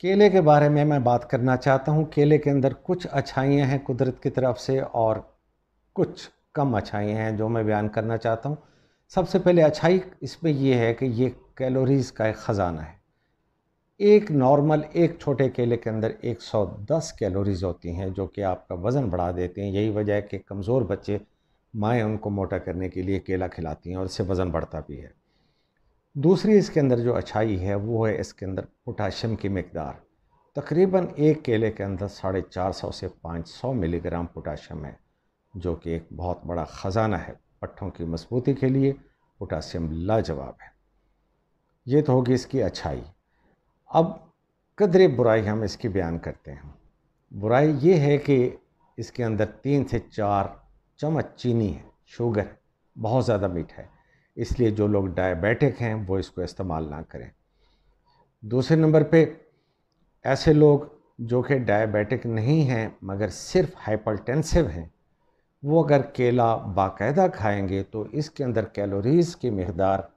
केले के बारे में मैं बात करना चाहता हूँ केले के अंदर कुछ अच्छाइयाँ हैं कुदरत की तरफ से और कुछ कम अच्छाइयाँ हैं जो मैं बयान करना चाहता हूँ सबसे पहले अच्छाई इसमें यह है कि ये कैलोरीज़ का एक ख़जाना है एक नॉर्मल एक छोटे केले के अंदर 110 कैलोरीज़ होती हैं जो कि आपका वज़न बढ़ा देती हैं यही वजह है कि कमज़ोर बच्चे माएँ उनको मोटा करने के लिए केला खिलाती हैं और इससे वज़न बढ़ता भी है दूसरी इसके अंदर जो अच्छाई है वो है इसके अंदर पोटाशियम की मकदार तकरीबन एक केले के अंदर साढ़े चार सौ से पाँच सौ मिलीग्राम पोटाशियम है जो कि एक बहुत बड़ा ख़जाना है पट्ठों की मजबूती के लिए पोटाशियम लाजवाब है ये तो होगी इसकी अच्छाई अब कदर बुराई हम इसकी बयान करते हैं बुराई ये है कि इसके अंदर तीन से चार चम्मच चीनी है शुगर बहुत ज़्यादा मीठा है इसलिए जो लोग डायबिटिक हैं वो इसको इस्तेमाल ना करें दूसरे नंबर पे ऐसे लोग जो कि डायबिटिक नहीं हैं मगर सिर्फ हाइपरटेंसिव हैं वो अगर केला बाकायदा खाएंगे तो इसके अंदर कैलोरीज़ की मकदार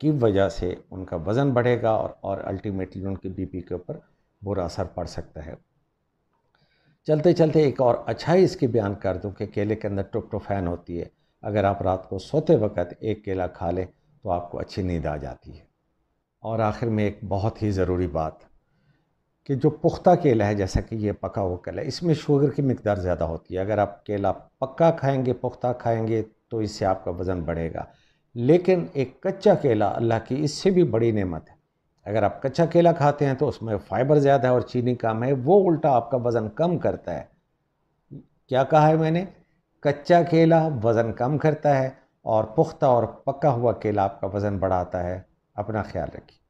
की वजह से उनका वज़न बढ़ेगा और और अल्टीमेटली उनके बीपी के ऊपर बुरा असर पड़ सकता है चलते चलते एक और अच्छाई इसकी बयान कर दूं कि केले के अंदर ट्रोप्टोफैन होती है अगर आप रात को सोते वक्त एक केला खा लें तो आपको अच्छी नींद आ जाती है और आखिर में एक बहुत ही ज़रूरी बात कि जो पुख्ता केला है जैसा कि ये पका हुआ केला इसमें शुगर की मकदार ज़्यादा होती है अगर आप केला पक्का खाएंगे पुख्ता खाएंगे तो इससे आपका वज़न बढ़ेगा लेकिन एक कच्चा केला अल्लाह की इससे भी बड़ी नेमत है अगर आप कच्चा केला खाते हैं तो उसमें फ़ाइबर ज़्यादा है और चीनी कम है वो उल्टा आपका वज़न कम करता है क्या कहा है मैंने कच्चा केला वज़न कम करता है और पुख्ता और पका हुआ केला आपका वज़न बढ़ाता है अपना ख्याल रखिए